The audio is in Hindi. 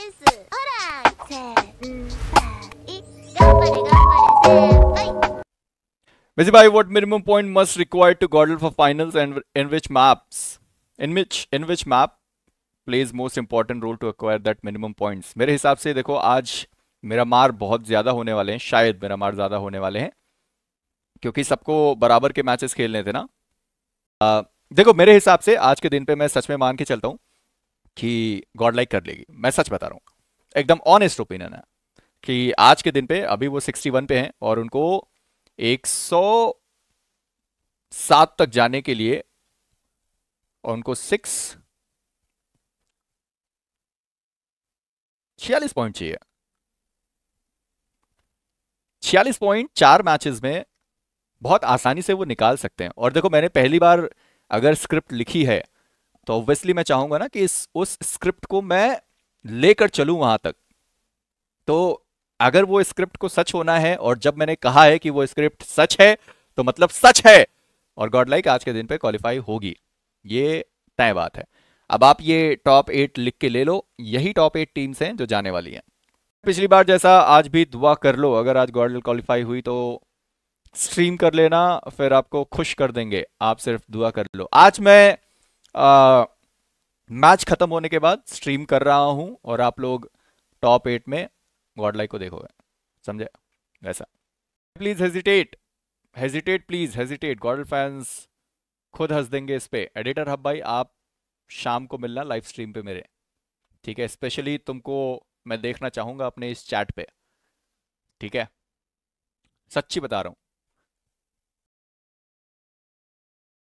Mizzy bhai, what minimum point must required to Godel for finals and in which maps in which in which map plays most important role to acquire that minimum points मेरे हिसाब से देखो आज मेरा मार बहुत ज़्यादा होने वाले हैं शायद मेरा मार ज़्यादा होने वाले हैं क्योंकि सबको बराबर के मैचेस खेलने थे ना आ, देखो मेरे हिसाब से आज के दिन पे मैं सच में मान के चलता हूँ कि गॉड लाइक कर लेगी मैं सच बता रहा हूँ एकदम ऑनेस्ट ओपिनियन है कि आज के दिन पे अभी वो 61 पे हैं और उनको 107 तक जाने के लिए और उनको सिक्स छियालीस पॉइंट चाहिए छियालीस पॉइंट चार मैचेस में बहुत आसानी से वो निकाल सकते हैं और देखो मैंने पहली बार अगर स्क्रिप्ट लिखी है तो ऑब्वियसली मैं चाहूंगा ना कि इस उस स्क्रिप्ट को मैं लेकर चलू वहां तक तो अगर वो स्क्रिप्ट को सच होना है और जब मैंने कहा है कि वो स्क्रिप्ट सच है तो मतलब सच है और गॉड लाइक आज के दिन पे क्वालिफाई होगी ये तय बात है अब आप ये टॉप एट लिख के ले लो यही टॉप एट टीम्स हैं जो जाने वाली हैं पिछली बार जैसा आज भी दुआ कर लो अगर आज गॉड क्वालिफाई हुई तो स्ट्रीम कर लेना फिर आपको खुश कर देंगे आप सिर्फ दुआ कर लो आज मैं मैच खत्म होने के बाद स्ट्रीम कर रहा हूं और आप लोग टॉप एट में गॉडलाइक को देखोगे समझे वैसा please hesitate hesitate please hesitate गॉड फैंस खुद हंस देंगे इस पे एडिटर हब भाई आप शाम को मिलना लाइव स्ट्रीम पे मेरे ठीक है स्पेशली तुमको मैं देखना चाहूंगा अपने इस चैट पे ठीक है सच्ची बता रहा हूं